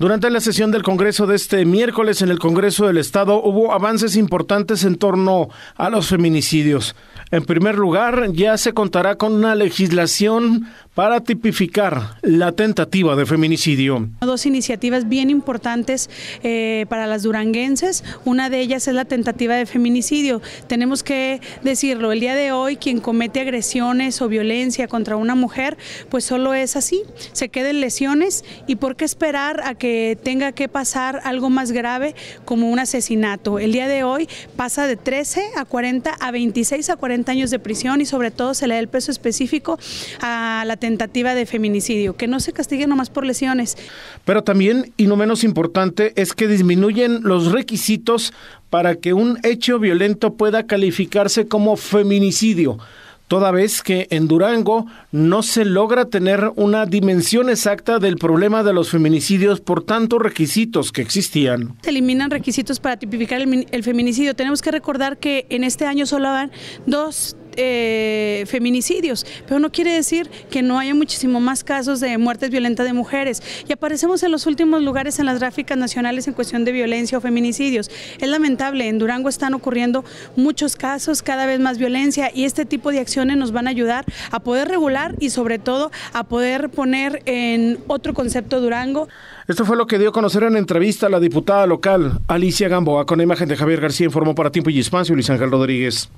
Durante la sesión del Congreso de este miércoles en el Congreso del Estado hubo avances importantes en torno a los feminicidios. En primer lugar, ya se contará con una legislación para tipificar la tentativa de feminicidio. Dos iniciativas bien importantes eh, para las duranguenses. Una de ellas es la tentativa de feminicidio. Tenemos que decirlo, el día de hoy quien comete agresiones o violencia contra una mujer, pues solo es así, se queden lesiones y por qué esperar a que tenga que pasar algo más grave como un asesinato. El día de hoy pasa de 13 a 40 a 26 a 40 años de prisión y sobre todo se le da el peso específico a la tentativa de feminicidio, que no se castigue nomás por lesiones. Pero también, y no menos importante, es que disminuyen los requisitos para que un hecho violento pueda calificarse como feminicidio toda vez que en Durango no se logra tener una dimensión exacta del problema de los feminicidios por tantos requisitos que existían. Se eliminan requisitos para tipificar el, feminicidio. Tenemos que recordar que en este año solo van dos eh, feminicidios, pero no quiere decir que no haya muchísimo más casos de muertes violentas de mujeres. Y aparecemos en los últimos lugares en las gráficas nacionales en cuestión de violencia o feminicidios. Es lamentable, en Durango están ocurriendo muchos casos, cada vez más violencia y este tipo de acciones nos van a ayudar a poder regular y sobre todo a poder poner en otro concepto Durango. Esto fue lo que dio a conocer en entrevista la diputada local Alicia Gamboa con la imagen de Javier García informó para Tiempo y Espacio Luis Ángel Rodríguez.